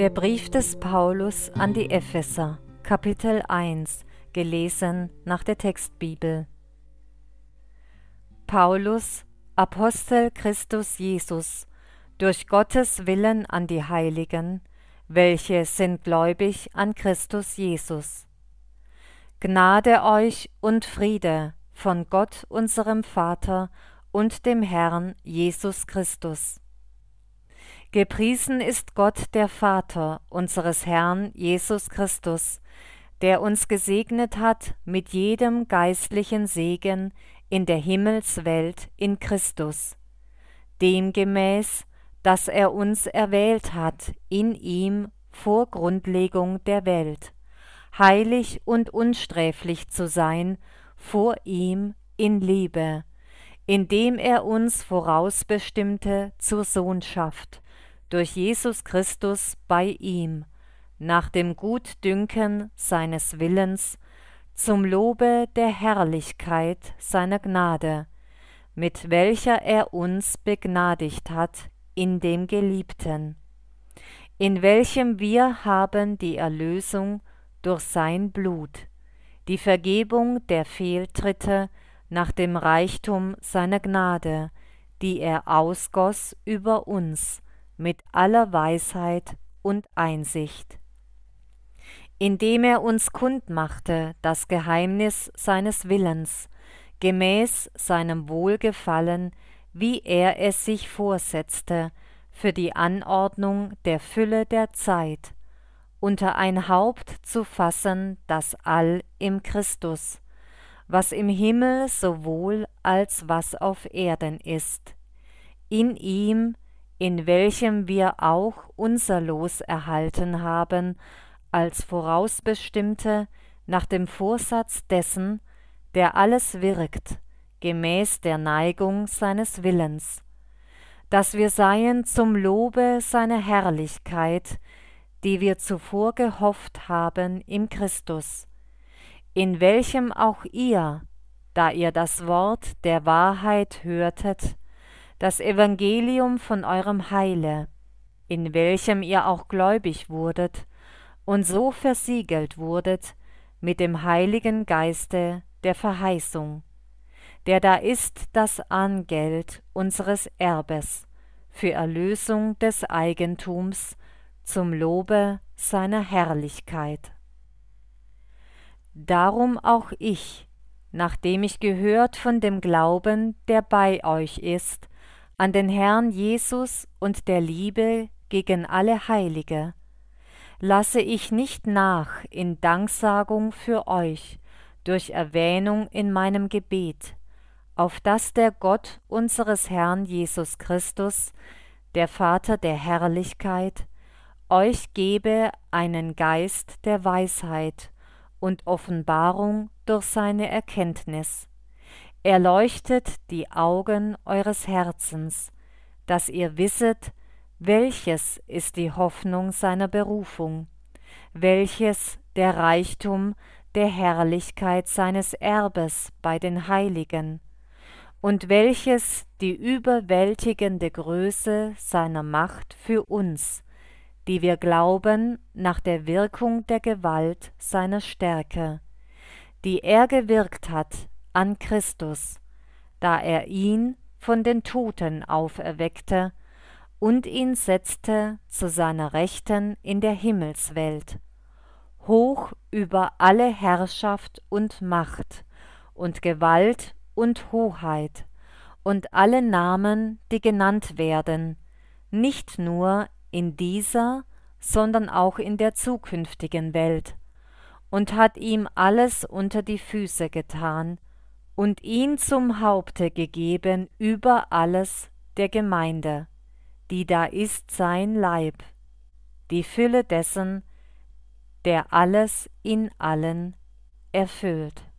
Der Brief des Paulus an die Epheser, Kapitel 1, gelesen nach der Textbibel. Paulus, Apostel Christus Jesus, durch Gottes Willen an die Heiligen, welche sind gläubig an Christus Jesus. Gnade euch und Friede von Gott unserem Vater und dem Herrn Jesus Christus. Gepriesen ist Gott der Vater unseres Herrn Jesus Christus, der uns gesegnet hat mit jedem geistlichen Segen in der Himmelswelt in Christus, demgemäß, dass er uns erwählt hat in ihm vor Grundlegung der Welt, heilig und unsträflich zu sein vor ihm in Liebe, indem er uns vorausbestimmte zur Sohnschaft durch Jesus Christus bei ihm, nach dem Gutdünken seines Willens, zum Lobe der Herrlichkeit seiner Gnade, mit welcher er uns begnadigt hat in dem Geliebten, in welchem wir haben die Erlösung durch sein Blut, die Vergebung der Fehltritte nach dem Reichtum seiner Gnade, die er ausgoss über uns, mit aller Weisheit und Einsicht, indem er uns kundmachte das Geheimnis seines Willens, gemäß seinem Wohlgefallen, wie er es sich vorsetzte, für die Anordnung der Fülle der Zeit, unter ein Haupt zu fassen, das All im Christus, was im Himmel sowohl als was auf Erden ist. In ihm in welchem wir auch unser Los erhalten haben, als vorausbestimmte nach dem Vorsatz dessen, der alles wirkt, gemäß der Neigung seines Willens, dass wir seien zum Lobe seiner Herrlichkeit, die wir zuvor gehofft haben im Christus, in welchem auch ihr, da ihr das Wort der Wahrheit hörtet, das Evangelium von eurem Heile, in welchem ihr auch gläubig wurdet und so versiegelt wurdet mit dem Heiligen Geiste der Verheißung, der da ist das Angeld unseres Erbes für Erlösung des Eigentums zum Lobe seiner Herrlichkeit. Darum auch ich, nachdem ich gehört von dem Glauben, der bei euch ist, an den Herrn Jesus und der Liebe gegen alle Heilige, lasse ich nicht nach in Danksagung für euch durch Erwähnung in meinem Gebet, auf dass der Gott unseres Herrn Jesus Christus, der Vater der Herrlichkeit, euch gebe einen Geist der Weisheit und Offenbarung durch seine Erkenntnis, erleuchtet die Augen eures Herzens, dass ihr wisset, welches ist die Hoffnung seiner Berufung, welches der Reichtum der Herrlichkeit seines Erbes bei den Heiligen, und welches die überwältigende Größe seiner Macht für uns, die wir glauben nach der Wirkung der Gewalt seiner Stärke, die er gewirkt hat an Christus, da er ihn von den Toten auferweckte und ihn setzte zu seiner Rechten in der Himmelswelt, hoch über alle Herrschaft und Macht und Gewalt und Hoheit und alle Namen, die genannt werden, nicht nur in dieser, sondern auch in der zukünftigen Welt, und hat ihm alles unter die Füße getan, und ihn zum Haupte gegeben über alles der Gemeinde, die da ist sein Leib, die Fülle dessen, der alles in allen erfüllt.